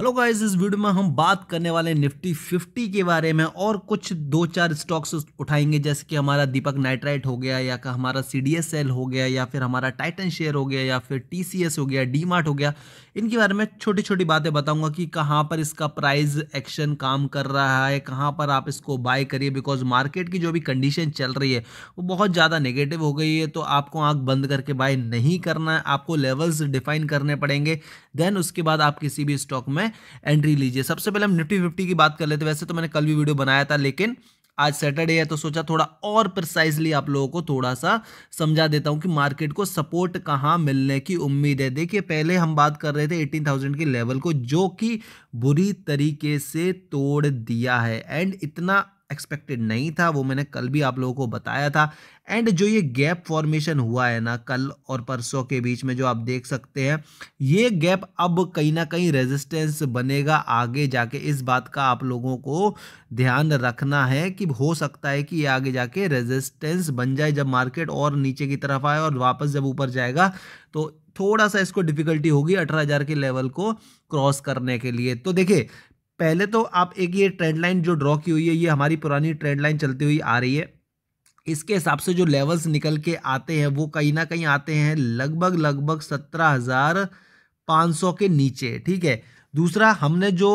hello guys इस video में हम बात करने वाले निफ्टी 50 के बारे में और कुछ दो चार स्टॉक्स उठाएंगे जैसे कि हमारा दीपक नाइट्राइट हो गया या का हमारा सी डी एस एल हो गया या फिर हमारा टाइटन शेयर हो गया या फिर टी सी एस हो गया डी मार्ट हो गया इनके बारे में छोटी छोटी बातें बताऊंगा कि कहाँ पर इसका प्राइस एक्शन काम कर रहा है कहाँ पर आप इसको बाय करिए बिकॉज मार्केट की जो भी कंडीशन चल रही है वो बहुत ज़्यादा नेगेटिव हो गई है तो आपको आँख बंद करके बाय नहीं करना है आपको लेवल्स डिफाइन करने पड़ेंगे देन उसके बाद आप किसी भी स्टॉक में एंट्री लीजिए सबसे पहले हम निफ्टी फिफ्टी की बात कर लेते वैसे तो मैंने कल भी वीडियो बनाया था लेकिन आज सैटरडे है तो सोचा थोड़ा और प्रिसाइजली आप लोगों को थोड़ा सा समझा देता हूं कि मार्केट को सपोर्ट कहां मिलने की उम्मीद है देखिए पहले हम बात कर रहे थे 18,000 के लेवल को जो कि बुरी तरीके से तोड़ दिया है एंड इतना एक्सपेक्टेड नहीं था वो मैंने कल भी आप लोगों को बताया था एंड जो ये गैप फॉर्मेशन हुआ है ना कल और परसों के बीच में जो आप देख सकते हैं ये गैप अब कहीं ना कहीं रेजिस्टेंस बनेगा आगे जाके इस बात का आप लोगों को ध्यान रखना है कि हो सकता है कि ये आगे जाके रेजिस्टेंस बन जाए जब मार्केट और नीचे की तरफ आए और वापस जब ऊपर जाएगा तो थोड़ा सा इसको डिफिकल्टी होगी अठारह हज़ार के लेवल को क्रॉस करने के लिए तो देखिए पहले तो आप एक ये ट्रेंड लाइन जो ड्रॉ की हुई है ये हमारी पुरानी ट्रेंड लाइन चलती हुई आ रही है इसके हिसाब से जो लेवल्स निकल के आते हैं वो कहीं ना कहीं आते हैं लगभग लगभग सत्रह हज़ार पाँच सौ के नीचे ठीक है दूसरा हमने जो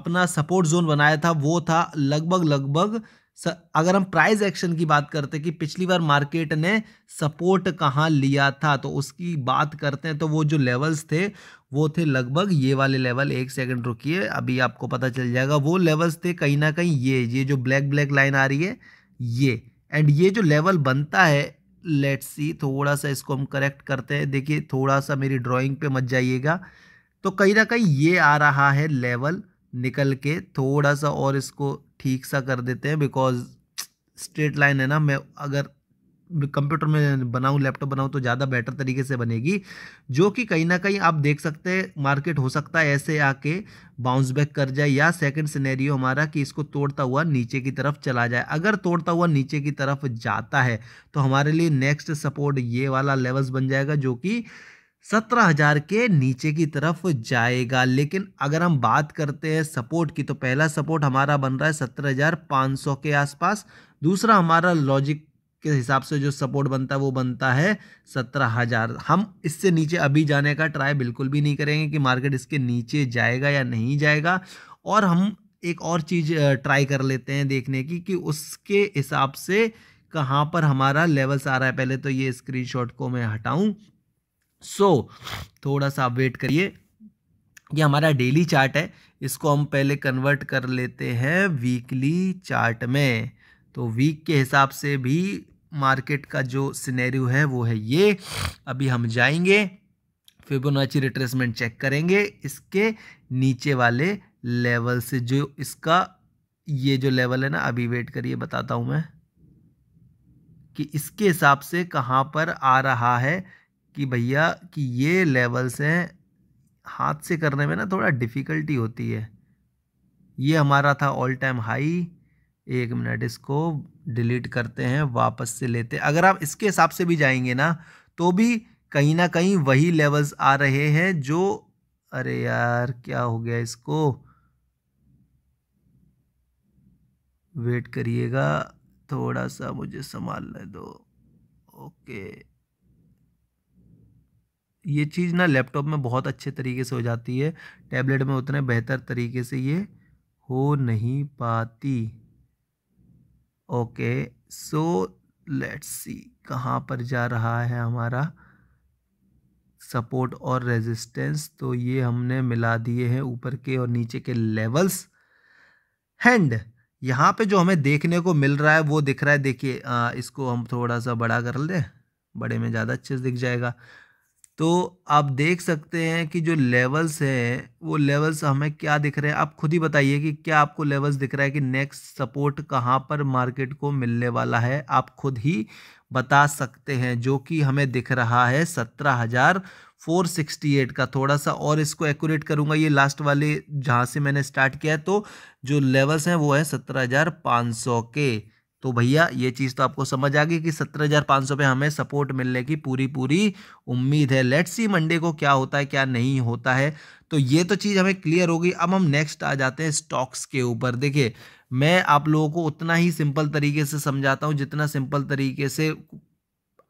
अपना सपोर्ट जोन बनाया था वो था लगभग लगभग अगर हम प्राइस एक्शन की बात करते हैं कि पिछली बार मार्केट ने सपोर्ट कहाँ लिया था तो उसकी बात करते हैं तो वो जो लेवल्स थे वो थे लगभग ये वाले लेवल एक सेकंड रुकिए अभी आपको पता चल जाएगा वो लेवल्स थे कहीं ना कहीं ये ये जो ब्लैक ब्लैक लाइन आ रही है ये एंड ये जो लेवल बनता है लेट्स सी थोड़ा सा इसको हम करेक्ट करते हैं देखिए थोड़ा सा मेरी ड्राॅइंग पे मत जाइएगा तो कहीं ना कहीं ये आ रहा है लेवल निकल के थोड़ा सा और इसको ठीक सा कर देते हैं बिकॉज स्ट्रेट लाइन है ना मैं अगर कंप्यूटर में बनाऊं लैपटॉप बनाऊं तो ज़्यादा बेटर तरीके से बनेगी जो कि कहीं ना कहीं आप देख सकते हैं मार्केट हो सकता है ऐसे आके बाउंस बैक कर जाए या सेकंड सिनेरियो हमारा कि इसको तोड़ता हुआ नीचे की तरफ चला जाए अगर तोड़ता हुआ नीचे की तरफ जाता है तो हमारे लिए नेक्स्ट सपोर्ट ये वाला लेवल्स बन जाएगा जो कि सत्रह हजार के नीचे की तरफ जाएगा लेकिन अगर हम बात करते हैं सपोर्ट की तो पहला सपोर्ट हमारा बन रहा है सत्रह हजार पाँच सौ के आसपास दूसरा हमारा लॉजिक के हिसाब से जो सपोर्ट बनता है वो बनता है सत्रह हज़ार हम इससे नीचे अभी जाने का ट्राई बिल्कुल भी नहीं करेंगे कि मार्केट इसके नीचे जाएगा या नहीं जाएगा और हम एक और चीज़ ट्राई कर लेते हैं देखने की कि उसके हिसाब से कहाँ पर हमारा लेवल्स आ रहा है पहले तो ये स्क्रीनशॉट को मैं हटाऊं सो so, थोड़ा सा वेट करिए ये हमारा डेली चार्ट है इसको हम पहले कन्वर्ट कर लेते हैं वीकली चार्ट में तो वीक के हिसाब से भी मार्केट का जो सिनेरियो है वो है ये अभी हम जाएंगे फिबोनाची रिट्रेसमेंट चेक करेंगे इसके नीचे वाले लेवल से जो इसका ये जो लेवल है ना अभी वेट करिए बताता हूँ मैं कि इसके हिसाब से कहाँ पर आ रहा है कि भैया कि ये लेवल्स हैं हाथ से करने में ना थोड़ा डिफ़िकल्टी होती है ये हमारा था ऑल टाइम हाई एक मिनट इसको डिलीट करते हैं वापस से लेते अगर आप इसके हिसाब से भी जाएंगे ना तो भी कहीं ना कहीं वही लेवल्स आ रहे हैं जो अरे यार क्या हो गया इसको वेट करिएगा थोड़ा सा मुझे संभालने दो ओके ये चीज़ ना लैपटॉप में बहुत अच्छे तरीके से हो जाती है टैबलेट में उतने बेहतर तरीके से ये हो नहीं पाती ओके सो लेट्स सी कहाँ पर जा रहा है हमारा सपोर्ट और रेजिस्टेंस तो ये हमने मिला दिए हैं ऊपर के और नीचे के लेवल्स हैंड यहाँ पे जो हमें देखने को मिल रहा है वो दिख रहा है देखिए इसको हम थोड़ा सा बड़ा कर लें बड़े में ज़्यादा अच्छे से दिख जाएगा तो आप देख सकते हैं कि जो लेवल्स हैं वो लेवल्स हमें क्या दिख रहे हैं आप खुद ही बताइए कि क्या आपको लेवल्स दिख रहा है कि नेक्स्ट सपोर्ट कहाँ पर मार्केट को मिलने वाला है आप खुद ही बता सकते हैं जो कि हमें दिख रहा है सत्रह हज़ार फोर सिक्सटी एट का थोड़ा सा और इसको एक्यूरेट करूँगा ये लास्ट वाले जहाँ से मैंने स्टार्ट किया है तो जो लेवल्स हैं वो है सत्रह हज़ार पाँच सौ के तो भैया ये चीज़ तो आपको समझ आ गई कि सत्रह हज़ार पाँच सौ पे हमें सपोर्ट मिलने की पूरी पूरी उम्मीद है लेट्स सी मंडे को क्या होता है क्या नहीं होता है तो ये तो चीज़ हमें क्लियर होगी अब हम नेक्स्ट आ जाते हैं स्टॉक्स के ऊपर देखिए मैं आप लोगों को उतना ही सिंपल तरीके से समझाता हूँ जितना सिंपल तरीके से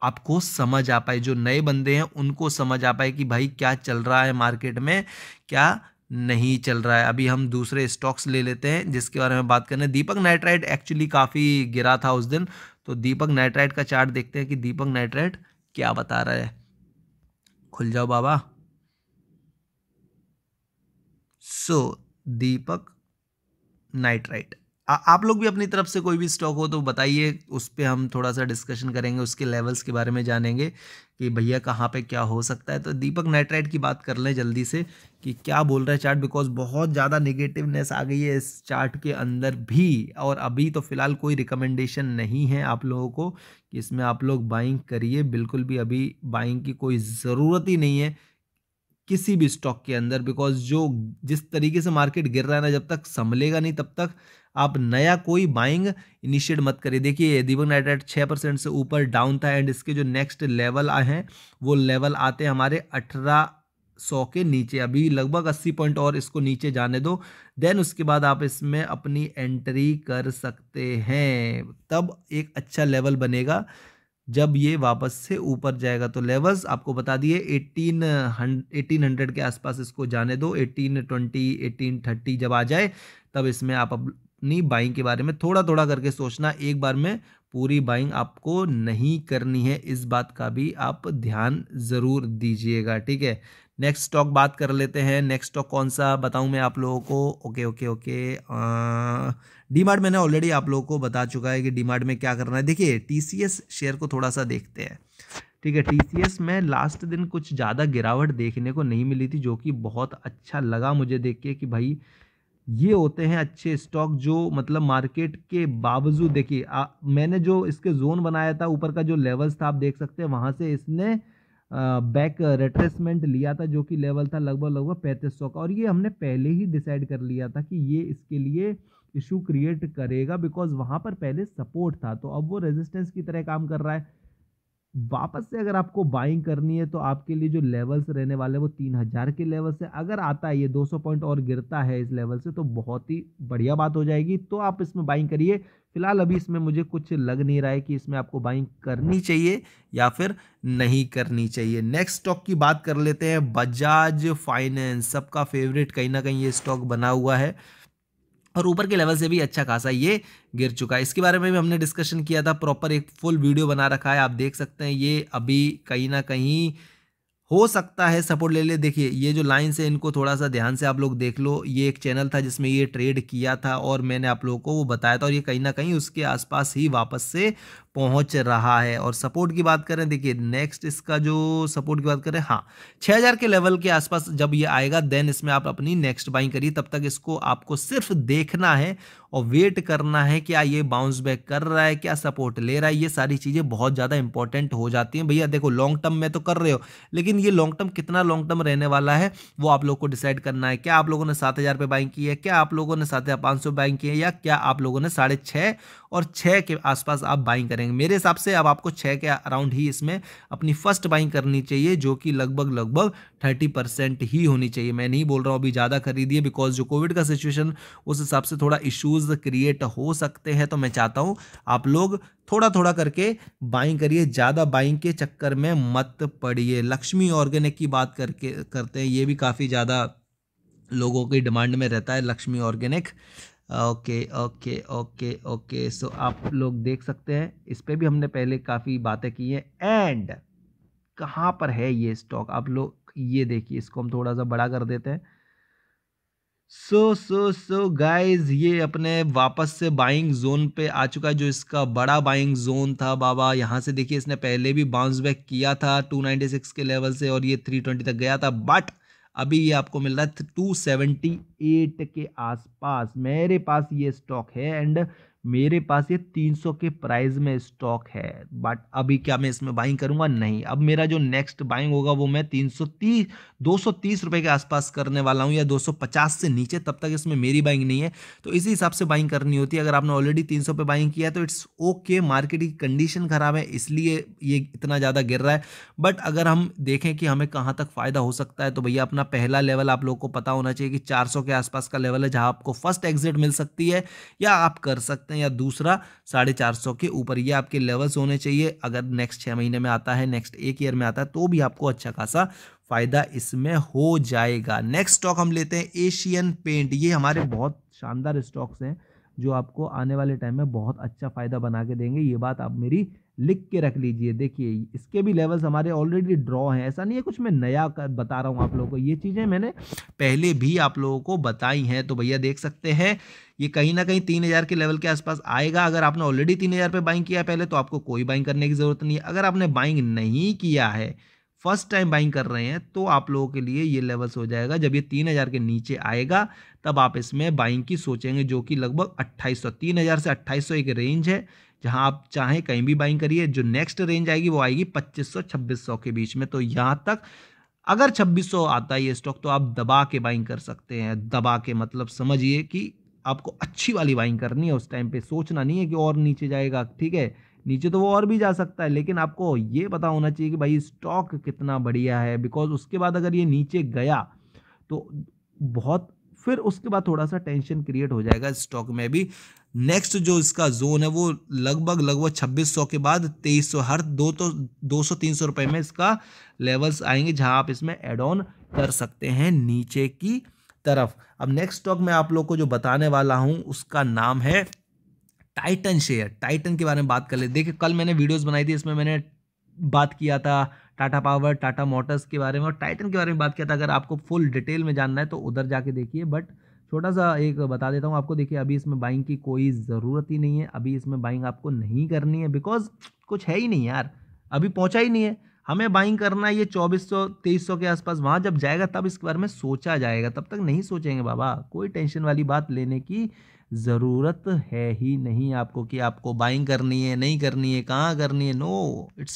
आपको समझ आ पाए जो नए बंदे हैं उनको समझ आ पाए कि भाई क्या चल रहा है मार्केट में क्या नहीं चल रहा है अभी हम दूसरे स्टॉक्स ले लेते हैं जिसके बारे में बात करें दीपक नाइट्राइट एक्चुअली काफ़ी गिरा था उस दिन तो दीपक नाइट्राइट का चार्ट देखते हैं कि दीपक नाइट्राइट क्या बता रहा है खुल जाओ बाबा सो so, दीपक नाइट्राइट आ, आप लोग भी अपनी तरफ से कोई भी स्टॉक हो तो बताइए उस पर हम थोड़ा सा डिस्कशन करेंगे उसके लेवल्स के बारे में जानेंगे कि भैया कहाँ पे क्या हो सकता है तो दीपक नाइट्राइट की बात कर लें जल्दी से कि क्या बोल रहा है चार्ट बिकॉज बहुत ज़्यादा निगेटिवनेस आ गई है इस चार्ट के अंदर भी और अभी तो फ़िलहाल कोई रिकमेंडेशन नहीं है आप लोगों को कि इसमें आप लोग बाइंग करिए बिल्कुल भी अभी बाइंग की कोई ज़रूरत ही नहीं है किसी भी स्टॉक के अंदर बिकॉज जो जिस तरीके से मार्केट गिर रहा है ना जब तक संभलेगा नहीं तब तक आप नया कोई बाइंग इनिशिएट मत करिए देखिए दीपक नाइट्राइट छः परसेंट से ऊपर डाउन था एंड इसके जो नेक्स्ट लेवल आए हैं वो लेवल आते हैं हमारे अठारह सौ के नीचे अभी लगभग अस्सी पॉइंट और इसको नीचे जाने दो देन उसके बाद आप इसमें अपनी एंट्री कर सकते हैं तब एक अच्छा लेवल बनेगा जब ये वापस से ऊपर जाएगा तो लेवल्स आपको बता दिए एटीन एटीन हंड्रेड के आसपास इसको जाने दो एटीन ट्वेंटी एटीन थर्टी जब आ जाए तब इसमें आप अपनी बाइंग के बारे में थोड़ा थोड़ा करके सोचना एक बार में पूरी बाइंग आपको नहीं करनी है इस बात का भी आप ध्यान ज़रूर दीजिएगा ठीक है नेक्स्ट स्टॉक बात कर लेते हैं नेक्स्ट स्टॉक कौन सा बताऊं मैं आप लोगों को okay okay okay D Mart मैंने ऑलरेडी आप लोगों को बता चुका है कि डी मार्ट में क्या करना है देखिए टी शेयर को थोड़ा सा देखते हैं ठीक है टीसीएस में लास्ट दिन कुछ ज़्यादा गिरावट देखने को नहीं मिली थी जो कि बहुत अच्छा लगा मुझे देख के कि भाई ये होते हैं अच्छे स्टॉक जो मतलब मार्केट के बावजूद देखिए मैंने जो इसके जोन बनाया था ऊपर का जो लेवल्स था आप देख सकते हैं वहाँ से इसने बैक रेट्रेसमेंट लिया था जो कि लेवल था लगभग लगभग पैंतीस का और ये हमने पहले ही डिसाइड कर लिया था कि ये इसके लिए इशू क्रिएट करेगा बिकॉज वहाँ पर पहले सपोर्ट था तो अब वो रेजिस्टेंस की तरह काम कर रहा है वापस से अगर आपको बाइंग करनी है तो आपके लिए जो लेवल्स रहने वाले वो तीन हज़ार के लेवल से अगर आता है ये दो सौ पॉइंट और गिरता है इस लेवल से तो बहुत ही बढ़िया बात हो जाएगी तो आप इसमें बाइंग करिए फिलहाल अभी इसमें मुझे कुछ लग नहीं रहा है कि इसमें आपको बाइंग करनी चाहिए या फिर नहीं करनी चाहिए नेक्स्ट स्टॉक की बात कर लेते हैं बजाज फाइनेंस सबका फेवरेट कहीं ना कहीं ये स्टॉक बना हुआ है और ऊपर के लेवल से भी अच्छा खासा ये गिर चुका है इसके बारे में भी हमने डिस्कशन किया था प्रॉपर एक फुल वीडियो बना रखा है आप देख सकते हैं ये अभी कहीं ना कहीं हो सकता है सपोर्ट ले ले देखिए ये जो लाइन्स है इनको थोड़ा सा ध्यान से आप लोग देख लो ये एक चैनल था जिसमें ये ट्रेड किया था और मैंने आप लोगों को वो बताया था और ये कहीं ना कहीं उसके आसपास ही वापस से पहुंच रहा है और सपोर्ट की बात करें देखिए नेक्स्ट इसका जो सपोर्ट की बात करें हाँ 6000 के लेवल के आसपास जब ये आएगा देन इसमें आप अपनी नेक्स्ट बाइंग करिए तब तक इसको आपको सिर्फ देखना है और वेट करना है क्या ये बाउंस बैक कर रहा है क्या सपोर्ट ले रहा है ये सारी चीज़ें बहुत ज़्यादा इंपॉर्टेंट हो जाती हैं भैया देखो लॉन्ग टर्म में तो कर रहे हो लेकिन ये लॉन्ग टर्म कितना लॉन्ग टर्म रहने वाला है वो आप लोग को डिसाइड करना है क्या आप लोगों ने सात हज़ार पे बाइंग की है क्या आप लोगों ने सात हज़ार पाँच सौ बाइंग की है या क्या आप लोगों ने साढ़े छः और छः के आसपास आप बाइंग करें करेंगे मेरे हिसाब से अब आपको छः के अराउंड ही इसमें अपनी फर्स्ट बाइंग करनी चाहिए जो कि लगभग लगभग थर्टी परसेंट ही होनी चाहिए मैं नहीं बोल रहा हूँ अभी ज़्यादा खरीदिए बिकॉज जो कोविड का सिचुएशन उस हिसाब से थोड़ा इश्यूज़ क्रिएट हो सकते हैं तो मैं चाहता हूँ आप लोग थोड़ा थोड़ा करके बाइंग करिए ज़्यादा बाइंग के चक्कर में मत पड़िए लक्ष्मी ऑर्गेनिक की बात करके करते हैं ये भी काफ़ी ज़्यादा लोगों की डिमांड में रहता है Laxmi organic okay okay okay okay so आप लोग देख सकते हैं इस पर भी हमने पहले काफ़ी बातें की हैं एंड कहाँ पर है ये स्टॉक आप लोग ये देखिए इसको हम थोड़ा सा बड़ा कर देते हैं सो सो सो गाइस ये अपने वापस से बाइंग जोन पे आ चुका है जो इसका बड़ा बाइंग जोन था बाबा यहाँ से देखिए इसने पहले भी बाउंस बैक किया था 296 के लेवल से और ये 320 तक गया था बट अभी ये आपको मिल रहा है टू सेवेंटी एट के आसपास मेरे पास ये स्टॉक है एंड मेरे पास ये 300 के प्राइस में स्टॉक है बट अभी क्या मैं इसमें बाइंग करूंगा नहीं अब मेरा जो नेक्स्ट बाइंग होगा वो मैं 330 तीस रुपए के आसपास करने वाला हूं या 250 से नीचे तब तक इसमें मेरी बाइंग नहीं है तो इसी हिसाब से बाइंग करनी होती है अगर आपने ऑलरेडी 300 पे बाइंग किया है तो इट्स ओके मार्केट की कंडीशन ख़राब है इसलिए ये इतना ज़्यादा गिर रहा है बट अगर हम देखें कि हमें कहाँ तक फ़ायदा हो सकता है तो भैया अपना पहला लेवल आप लोग को पता होना चाहिए कि चार के आसपास का लेवल है जहाँ आपको फर्स्ट एग्जिट मिल सकती है या आप कर सकते सकते हैं या दूसरा साढ़े चार सौ के ऊपर ये आपके लेवल्स होने चाहिए अगर नेक्स्ट छः महीने में आता है नेक्स्ट एक ईयर में आता है तो भी आपको अच्छा खासा फ़ायदा इसमें हो जाएगा नेक्स्ट स्टॉक हम लेते हैं एशियन पेंट ये हमारे बहुत शानदार स्टॉक्स हैं जो आपको आने वाले टाइम में बहुत अच्छा फ़ायदा बना के देंगे ये बात आप मेरी लिख के रख लीजिए देखिए इसके भी लेवल्स हमारे ऑलरेडी ड्रॉ हैं ऐसा नहीं है कुछ मैं नया कर बता रहा हूँ आप लोगों को ये चीज़ें मैंने पहले भी आप लोगों को बताई हैं तो भैया देख सकते हैं ये कहीं ना कहीं तीन हज़ार के लेवल के आसपास आएगा अगर आपने ऑलरेडी तीन हज़ार पर बाइंग किया पहले तो आपको कोई बाइंग करने की ज़रूरत नहीं है अगर आपने बाइंग नहीं किया है फर्स्ट टाइम बाइंग कर रहे हैं तो आप लोगों के लिए ये लेवल्स हो जाएगा जब ये तीन हज़ार के नीचे आएगा तब आप इसमें बाइंग की सोचेंगे जो कि लगभग अट्ठाईस सौ तीन हज़ार से अट्ठाईस सौ एक रेंज है जहां आप चाहें कहीं भी बाइंग करिए जो नेक्स्ट रेंज आएगी वो आएगी 2500 2600 के बीच में तो यहां तक अगर 2600 आता है ये स्टॉक तो आप दबा के बाइंग कर सकते हैं दबा के मतलब समझिए कि आपको अच्छी वाली बाइंग करनी है उस टाइम पे सोचना नहीं है कि और नीचे जाएगा ठीक है नीचे तो वो और भी जा सकता है लेकिन आपको ये पता होना चाहिए कि भाई स्टॉक कितना बढ़िया है बिकॉज उसके बाद अगर ये नीचे गया तो बहुत फिर उसके बाद थोड़ा सा टेंशन क्रिएट हो जाएगा स्टॉक में भी नेक्स्ट जो इसका जोन है वो लगभग लगभग 2600 के बाद 2300 हर दो तो 200 300 रुपए में इसका लेवल्स आएंगे जहां आप इसमें एड ऑन कर सकते हैं नीचे की तरफ अब नेक्स्ट स्टॉक मैं आप लोग को जो बताने वाला हूं उसका नाम है टाइटन शेयर टाइटन के बारे में बात कर ले देखिए कल मैंने वीडियोज बनाई थी इसमें मैंने बात किया था टाटा पावर टाटा मोटर्स के बारे में और टाइटन के बारे में बात किया था अगर आपको फुल डिटेल में जानना है तो उधर जाके देखिए बट छोटा सा एक बता देता हूँ आपको देखिए अभी इसमें बाइंग की कोई ज़रूरत ही नहीं है अभी इसमें बाइंग आपको नहीं करनी है बिकॉज कुछ है ही नहीं यार अभी पहुँचा ही नहीं है हमें बाइंग करना है ये चौबीस सौ तेईस सौ के आसपास वहाँ जब जाएगा तब इसके बारे में सोचा जाएगा तब तक नहीं सोचेंगे बाबा कोई टेंशन वाली बात लेने की ज़रूरत है ही नहीं आपको कि आपको बाइंग करनी है नहीं करनी है कहाँ करनी है नो इट्स